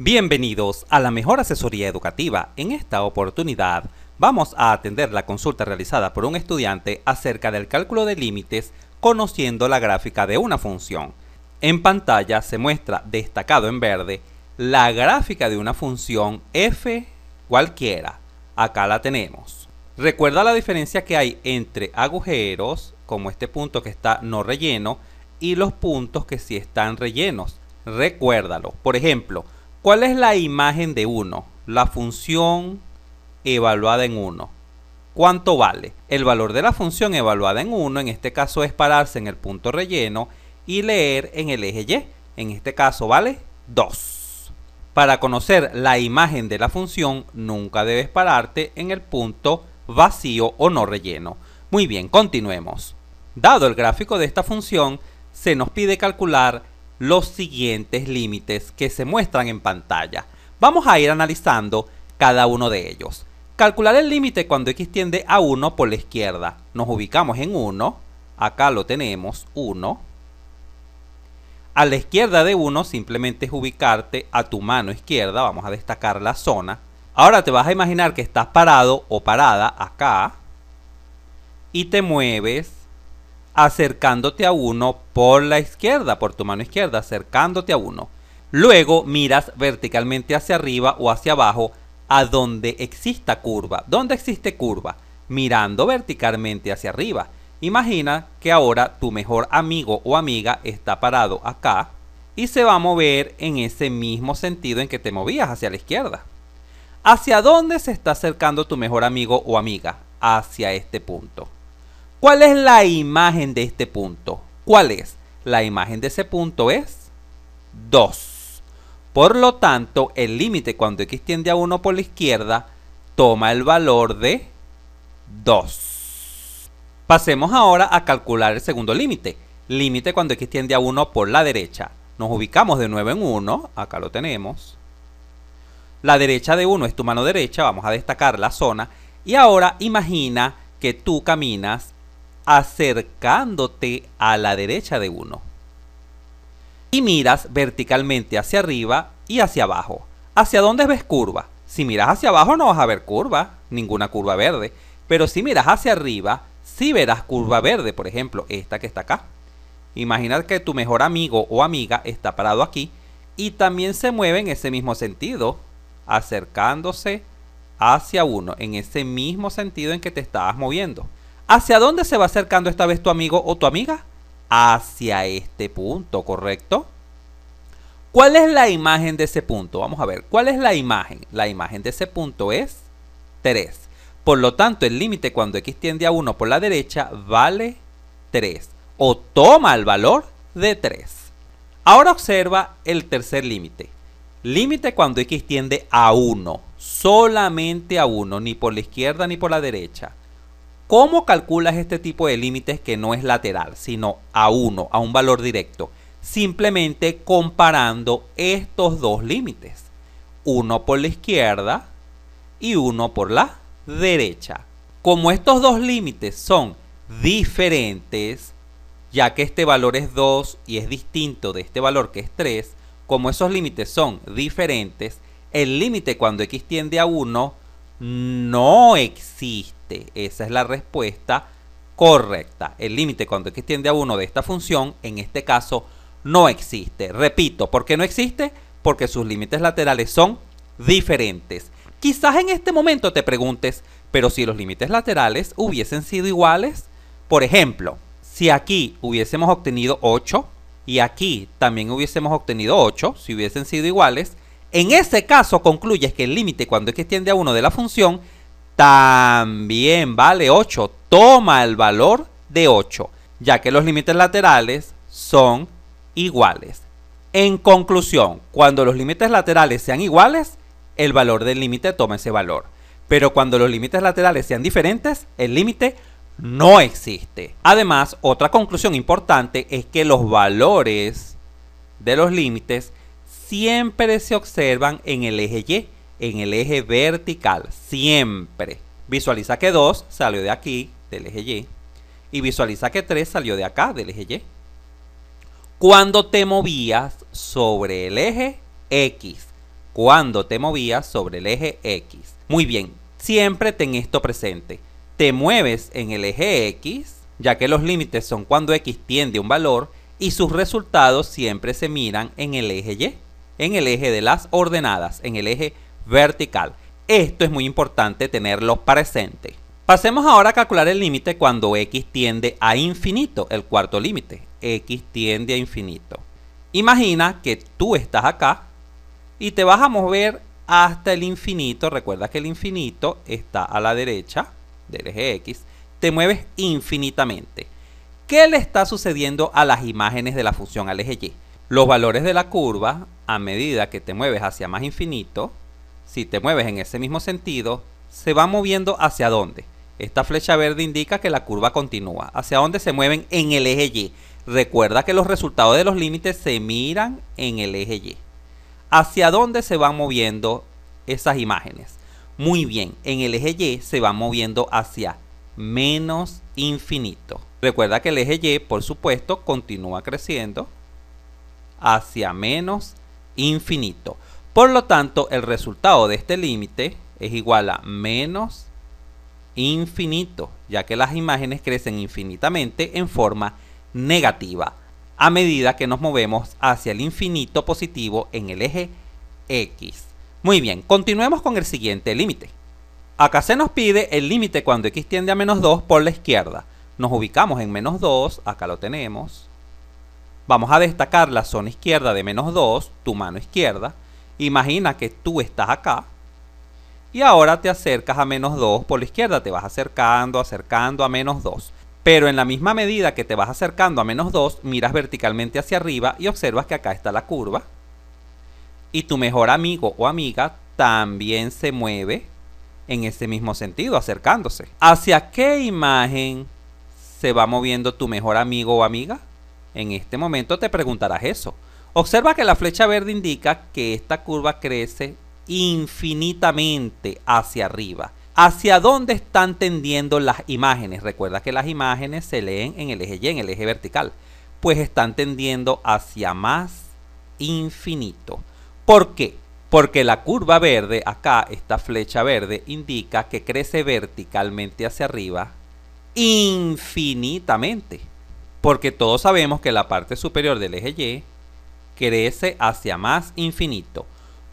Bienvenidos a la mejor asesoría educativa. En esta oportunidad vamos a atender la consulta realizada por un estudiante acerca del cálculo de límites conociendo la gráfica de una función. En pantalla se muestra destacado en verde la gráfica de una función f cualquiera. Acá la tenemos. Recuerda la diferencia que hay entre agujeros, como este punto que está no relleno, y los puntos que sí están rellenos. Recuérdalo. Por ejemplo, ¿Cuál es la imagen de 1? La función evaluada en 1. ¿Cuánto vale? El valor de la función evaluada en 1, en este caso es pararse en el punto relleno y leer en el eje Y. En este caso vale 2. Para conocer la imagen de la función, nunca debes pararte en el punto vacío o no relleno. Muy bien, continuemos. Dado el gráfico de esta función, se nos pide calcular los siguientes límites que se muestran en pantalla. Vamos a ir analizando cada uno de ellos. Calcular el límite cuando x tiende a 1 por la izquierda. Nos ubicamos en 1, acá lo tenemos, 1. A la izquierda de 1 simplemente es ubicarte a tu mano izquierda, vamos a destacar la zona. Ahora te vas a imaginar que estás parado o parada acá y te mueves acercándote a uno por la izquierda, por tu mano izquierda, acercándote a uno. Luego miras verticalmente hacia arriba o hacia abajo a donde exista curva. ¿Dónde existe curva? Mirando verticalmente hacia arriba. Imagina que ahora tu mejor amigo o amiga está parado acá y se va a mover en ese mismo sentido en que te movías hacia la izquierda. ¿Hacia dónde se está acercando tu mejor amigo o amiga? Hacia este punto. ¿Cuál es la imagen de este punto? ¿Cuál es? La imagen de ese punto es 2. Por lo tanto, el límite cuando x tiende a 1 por la izquierda toma el valor de 2. Pasemos ahora a calcular el segundo límite. Límite cuando x tiende a 1 por la derecha. Nos ubicamos de nuevo en 1. Acá lo tenemos. La derecha de 1 es tu mano derecha. Vamos a destacar la zona. Y ahora imagina que tú caminas acercándote a la derecha de uno. Y miras verticalmente hacia arriba y hacia abajo. ¿Hacia dónde ves curva? Si miras hacia abajo no vas a ver curva, ninguna curva verde. Pero si miras hacia arriba, sí verás curva verde, por ejemplo, esta que está acá. Imagina que tu mejor amigo o amiga está parado aquí y también se mueve en ese mismo sentido, acercándose hacia uno, en ese mismo sentido en que te estabas moviendo. ¿Hacia dónde se va acercando esta vez tu amigo o tu amiga? Hacia este punto, ¿correcto? ¿Cuál es la imagen de ese punto? Vamos a ver, ¿cuál es la imagen? La imagen de ese punto es 3. Por lo tanto, el límite cuando x tiende a 1 por la derecha vale 3 o toma el valor de 3. Ahora observa el tercer límite. Límite cuando x tiende a 1, solamente a 1, ni por la izquierda ni por la derecha. ¿Cómo calculas este tipo de límites que no es lateral, sino a 1, a un valor directo? Simplemente comparando estos dos límites. Uno por la izquierda y uno por la derecha. Como estos dos límites son diferentes, ya que este valor es 2 y es distinto de este valor que es 3, como esos límites son diferentes, el límite cuando x tiende a 1 no existe esa es la respuesta correcta. El límite cuando x tiende a 1 de esta función, en este caso, no existe. Repito, ¿por qué no existe? Porque sus límites laterales son diferentes. Quizás en este momento te preguntes, pero si los límites laterales hubiesen sido iguales, por ejemplo, si aquí hubiésemos obtenido 8 y aquí también hubiésemos obtenido 8, si hubiesen sido iguales, en ese caso concluyes que el límite cuando x tiende a 1 de la función también vale 8. Toma el valor de 8, ya que los límites laterales son iguales. En conclusión, cuando los límites laterales sean iguales, el valor del límite toma ese valor. Pero cuando los límites laterales sean diferentes, el límite no existe. Además, otra conclusión importante es que los valores de los límites siempre se observan en el eje Y en el eje vertical, siempre. Visualiza que 2 salió de aquí, del eje Y, y visualiza que 3 salió de acá, del eje Y. Cuando te movías sobre el eje X. Cuando te movías sobre el eje X. Muy bien, siempre ten esto presente. Te mueves en el eje X, ya que los límites son cuando X tiende a un valor y sus resultados siempre se miran en el eje Y, en el eje de las ordenadas, en el eje vertical. Esto es muy importante tenerlo presente. Pasemos ahora a calcular el límite cuando x tiende a infinito, el cuarto límite, x tiende a infinito. Imagina que tú estás acá y te vas a mover hasta el infinito. Recuerda que el infinito está a la derecha del eje X. Te mueves infinitamente. ¿Qué le está sucediendo a las imágenes de la función al eje Y? Los valores de la curva, a medida que te mueves hacia más infinito, si te mueves en ese mismo sentido, se va moviendo hacia dónde. Esta flecha verde indica que la curva continúa. ¿Hacia dónde se mueven? En el eje Y. Recuerda que los resultados de los límites se miran en el eje Y. ¿Hacia dónde se van moviendo esas imágenes? Muy bien, en el eje Y se van moviendo hacia menos infinito. Recuerda que el eje Y, por supuesto, continúa creciendo hacia menos infinito. Por lo tanto, el resultado de este límite es igual a menos infinito, ya que las imágenes crecen infinitamente en forma negativa, a medida que nos movemos hacia el infinito positivo en el eje X. Muy bien, continuemos con el siguiente límite. Acá se nos pide el límite cuando x tiende a menos 2 por la izquierda. Nos ubicamos en menos 2, acá lo tenemos. Vamos a destacar la zona izquierda de menos 2, tu mano izquierda. Imagina que tú estás acá y ahora te acercas a menos 2 por la izquierda, te vas acercando, acercando a menos 2. Pero en la misma medida que te vas acercando a menos 2, miras verticalmente hacia arriba y observas que acá está la curva. Y tu mejor amigo o amiga también se mueve en ese mismo sentido, acercándose. ¿Hacia qué imagen se va moviendo tu mejor amigo o amiga? En este momento te preguntarás eso. Observa que la flecha verde indica que esta curva crece infinitamente hacia arriba. ¿Hacia dónde están tendiendo las imágenes? Recuerda que las imágenes se leen en el eje Y, en el eje vertical. Pues están tendiendo hacia más infinito. ¿Por qué? Porque la curva verde, acá esta flecha verde, indica que crece verticalmente hacia arriba infinitamente. Porque todos sabemos que la parte superior del eje Y crece hacia más infinito.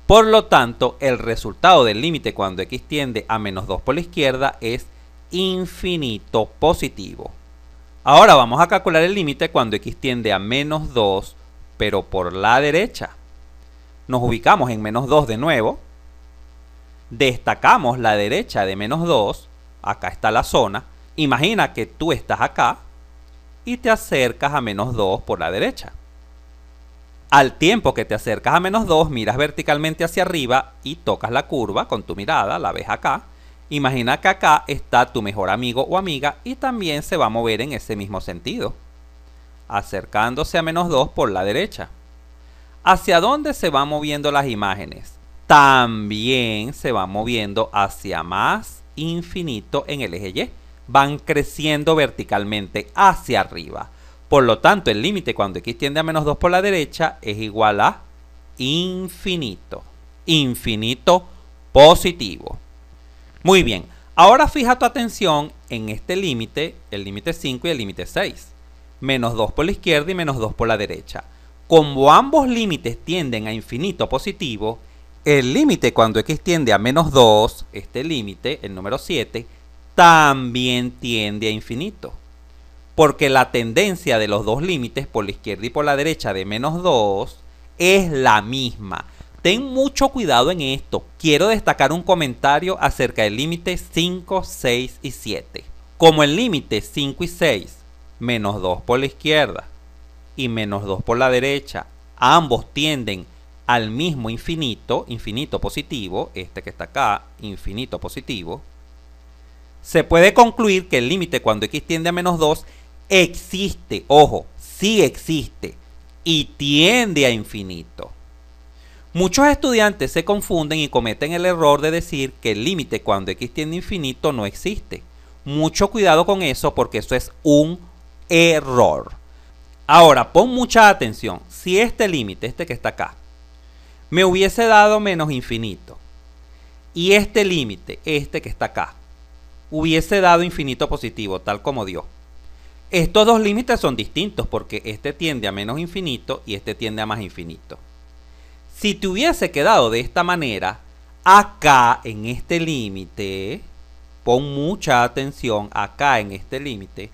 Por lo tanto, el resultado del límite cuando x tiende a menos 2 por la izquierda es infinito positivo. Ahora vamos a calcular el límite cuando x tiende a menos 2, pero por la derecha. Nos ubicamos en menos 2 de nuevo. Destacamos la derecha de menos 2. Acá está la zona. Imagina que tú estás acá y te acercas a menos 2 por la derecha. Al tiempo que te acercas a menos 2, miras verticalmente hacia arriba y tocas la curva con tu mirada, la ves acá. Imagina que acá está tu mejor amigo o amiga y también se va a mover en ese mismo sentido, acercándose a menos 2 por la derecha. ¿Hacia dónde se van moviendo las imágenes? También se van moviendo hacia más infinito en el eje Y. Van creciendo verticalmente hacia arriba. Por lo tanto, el límite cuando x tiende a menos 2 por la derecha es igual a infinito. Infinito positivo. Muy bien, ahora fija tu atención en este límite, el límite 5 y el límite 6. Menos 2 por la izquierda y menos 2 por la derecha. Como ambos límites tienden a infinito positivo, el límite cuando x tiende a menos 2, este límite, el número 7, también tiende a infinito porque la tendencia de los dos límites, por la izquierda y por la derecha, de menos 2, es la misma. Ten mucho cuidado en esto. Quiero destacar un comentario acerca del límite 5, 6 y 7. Como el límite 5 y 6, menos 2 por la izquierda y menos 2 por la derecha, ambos tienden al mismo infinito, infinito positivo, este que está acá, infinito positivo, se puede concluir que el límite cuando x tiende a menos 2 existe, ojo, sí existe y tiende a infinito. Muchos estudiantes se confunden y cometen el error de decir que el límite cuando x tiende a infinito no existe. Mucho cuidado con eso porque eso es un error. Ahora, pon mucha atención. Si este límite, este que está acá, me hubiese dado menos infinito, y este límite, este que está acá, hubiese dado infinito positivo, tal como dio, estos dos límites son distintos porque este tiende a menos infinito y este tiende a más infinito. Si te hubiese quedado de esta manera, acá en este límite, pon mucha atención acá en este límite,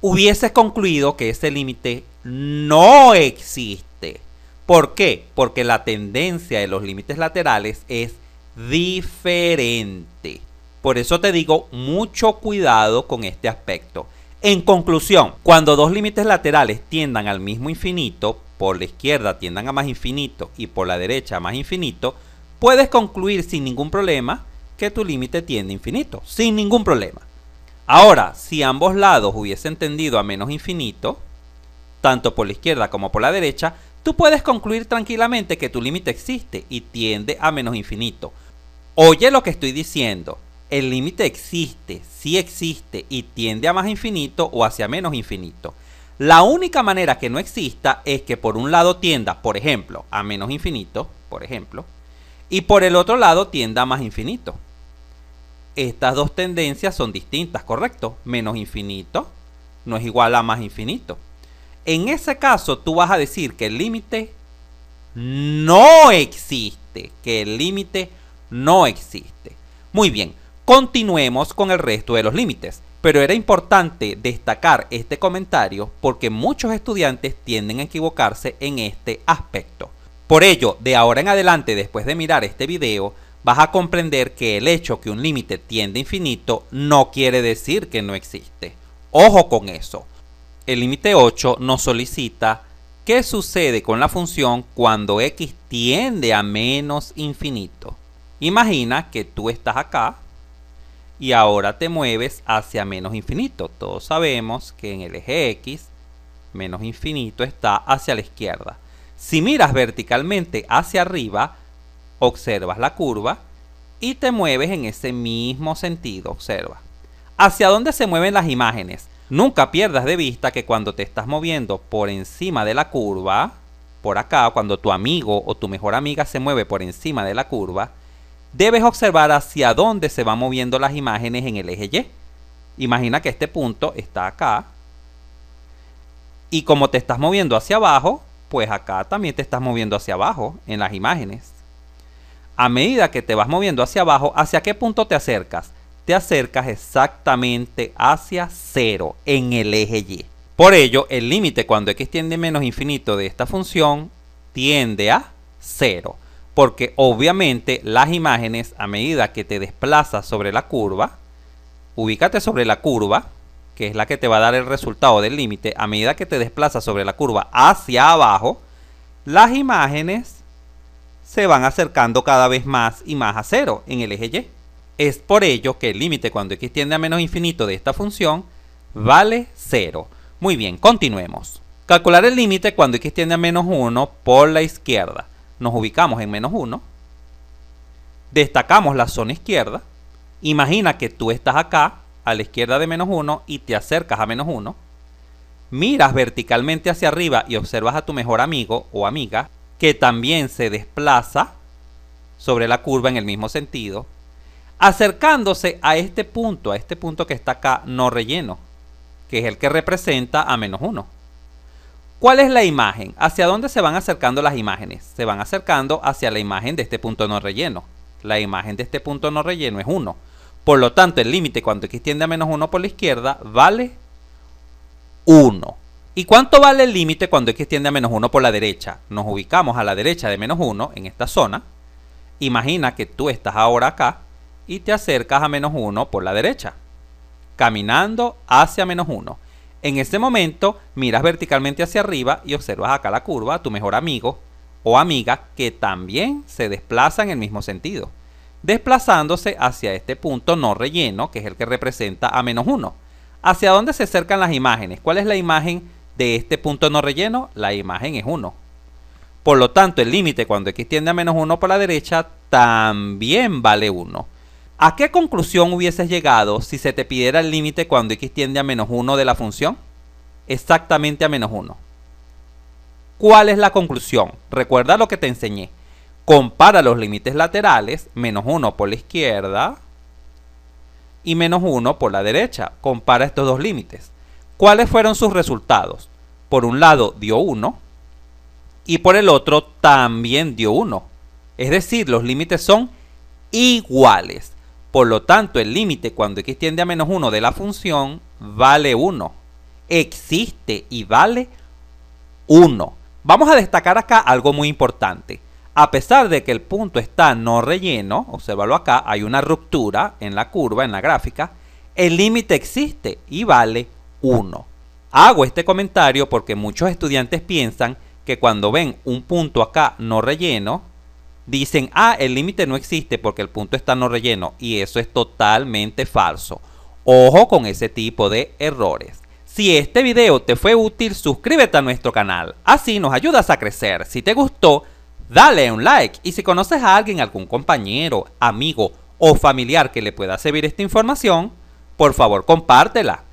hubieses concluido que ese límite no existe. ¿Por qué? Porque la tendencia de los límites laterales es diferente. Por eso te digo mucho cuidado con este aspecto. En conclusión, cuando dos límites laterales tiendan al mismo infinito, por la izquierda tiendan a más infinito y por la derecha a más infinito, puedes concluir sin ningún problema que tu límite tiende a infinito, sin ningún problema. Ahora, si ambos lados hubiesen tendido a menos infinito, tanto por la izquierda como por la derecha, tú puedes concluir tranquilamente que tu límite existe y tiende a menos infinito. Oye lo que estoy diciendo, el límite existe, sí existe y tiende a más infinito o hacia menos infinito. La única manera que no exista es que por un lado tienda, por ejemplo, a menos infinito, por ejemplo, y por el otro lado tienda a más infinito. Estas dos tendencias son distintas, ¿correcto? Menos infinito no es igual a más infinito. En ese caso, tú vas a decir que el límite no existe, que el límite no existe. Muy bien, Continuemos con el resto de los límites, pero era importante destacar este comentario porque muchos estudiantes tienden a equivocarse en este aspecto. Por ello, de ahora en adelante, después de mirar este video, vas a comprender que el hecho que un límite tiende a infinito no quiere decir que no existe. Ojo con eso. El límite 8 nos solicita qué sucede con la función cuando x tiende a menos infinito. Imagina que tú estás acá y ahora te mueves hacia menos infinito. Todos sabemos que en el eje X, menos infinito está hacia la izquierda. Si miras verticalmente hacia arriba, observas la curva y te mueves en ese mismo sentido, observa. ¿Hacia dónde se mueven las imágenes? Nunca pierdas de vista que cuando te estás moviendo por encima de la curva, por acá, cuando tu amigo o tu mejor amiga se mueve por encima de la curva, debes observar hacia dónde se van moviendo las imágenes en el eje Y. Imagina que este punto está acá. Y como te estás moviendo hacia abajo, pues acá también te estás moviendo hacia abajo en las imágenes. A medida que te vas moviendo hacia abajo, ¿hacia qué punto te acercas? Te acercas exactamente hacia cero en el eje Y. Por ello, el límite cuando x tiende menos infinito de esta función tiende a cero porque obviamente las imágenes a medida que te desplazas sobre la curva, ubícate sobre la curva, que es la que te va a dar el resultado del límite, a medida que te desplazas sobre la curva hacia abajo, las imágenes se van acercando cada vez más y más a cero en el eje Y. Es por ello que el límite cuando x tiende a menos infinito de esta función vale 0. Muy bien, continuemos. Calcular el límite cuando x tiende a menos 1 por la izquierda nos ubicamos en menos 1, destacamos la zona izquierda, imagina que tú estás acá, a la izquierda de menos 1, y te acercas a menos 1, miras verticalmente hacia arriba y observas a tu mejor amigo o amiga, que también se desplaza sobre la curva en el mismo sentido, acercándose a este punto, a este punto que está acá no relleno, que es el que representa a menos 1. ¿Cuál es la imagen? ¿Hacia dónde se van acercando las imágenes? Se van acercando hacia la imagen de este punto no relleno. La imagen de este punto no relleno es 1. Por lo tanto, el límite cuando x tiende a menos 1 por la izquierda vale 1. ¿Y cuánto vale el límite cuando x tiende a menos 1 por la derecha? Nos ubicamos a la derecha de menos 1 en esta zona. Imagina que tú estás ahora acá y te acercas a menos 1 por la derecha, caminando hacia menos 1. En este momento miras verticalmente hacia arriba y observas acá la curva a tu mejor amigo o amiga que también se desplaza en el mismo sentido, desplazándose hacia este punto no relleno que es el que representa a menos 1. ¿Hacia dónde se acercan las imágenes? ¿Cuál es la imagen de este punto no relleno? La imagen es 1. Por lo tanto, el límite cuando x tiende a menos 1 por la derecha también vale 1. ¿A qué conclusión hubieses llegado si se te pidiera el límite cuando x tiende a menos 1 de la función? Exactamente a menos 1. ¿Cuál es la conclusión? Recuerda lo que te enseñé. Compara los límites laterales, menos 1 por la izquierda y menos 1 por la derecha. Compara estos dos límites. ¿Cuáles fueron sus resultados? Por un lado dio 1 y por el otro también dio 1. Es decir, los límites son iguales. Por lo tanto, el límite cuando x tiende a menos 1 de la función vale 1. Existe y vale 1. Vamos a destacar acá algo muy importante. A pesar de que el punto está no relleno, observalo acá, hay una ruptura en la curva, en la gráfica, el límite existe y vale 1. Hago este comentario porque muchos estudiantes piensan que cuando ven un punto acá no relleno, dicen, ah, el límite no existe porque el punto está no relleno. Y eso es totalmente falso. Ojo con ese tipo de errores. Si este video te fue útil, suscríbete a nuestro canal. Así nos ayudas a crecer. Si te gustó, dale un like. Y si conoces a alguien, algún compañero, amigo o familiar que le pueda servir esta información, por favor compártela.